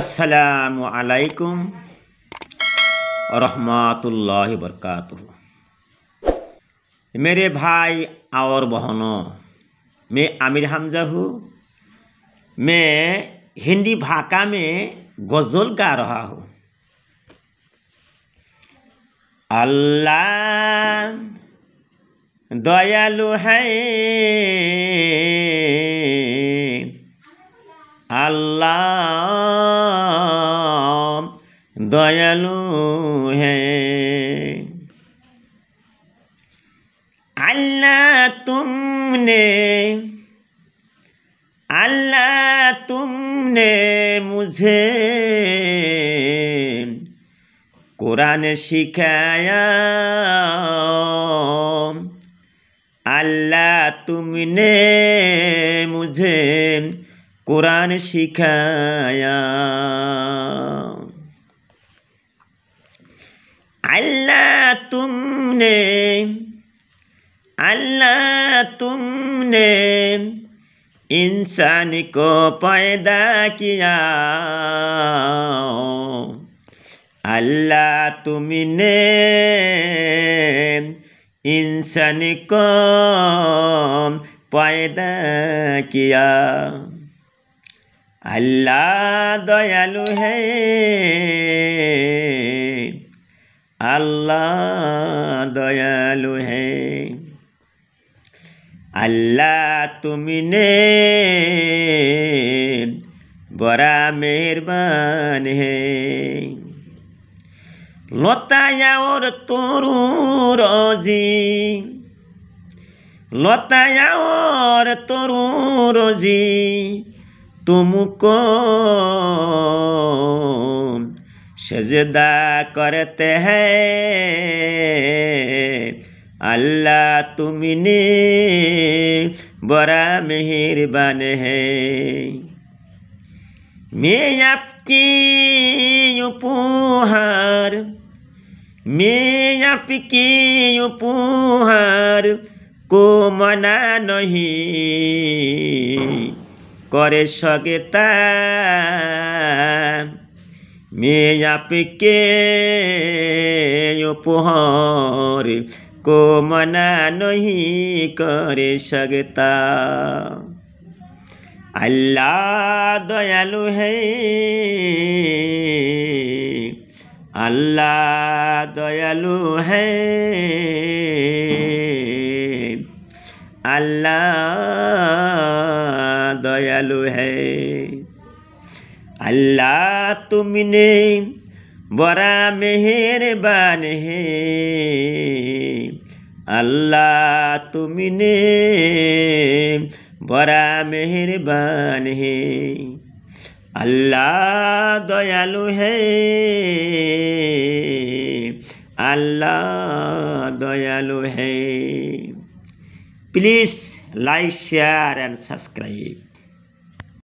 असलकम रहमतुल्ला बरक़ात मेरे भाई और बहनों मैं आमिर हमजा हूँ मैं हिंदी भाषा में गज़ल गा रहा हूँ अल्लाह दयालु है দয়ালু হে আল্লাহ তুমনে আল্লাহ তুমনে মুঝে কোরআন শিখায়া আল্লাহ তুমনে মুঝে কোরআন শিখায়া अल्लाह तुमने अल्लाह तुमने इंसान को पैदा किया अल्लाह तुमने इंसान को पैदा किया अल्लाह दयालु है আল্লাহ দয়ালু হে আল্লাহ তুমি নে বড়া মেহরবান হে লতায়াওর তরু রজি লতায়াওর তরু রজি তুমুক সজদা করতে হল্লাহ তুমি নে বড়া মেহরবান হে আপকি উপহার মে আপকি উপহার কো মনা নহি করে সগেতা মেয়াপিকে উপহরে কো মনা নহি করে সগতা আল্লাহ দয়ালু হে আল্লাহ দয়ালু হে আল্লাহ দয়ালু হে আল্লাহ तुमने बड़ा मेहरबान है अल्लाह तुमने बड़ा मेहरबान है अल्लाह दयालु है আল্লাহ দয়ালু হে please like share and subscribe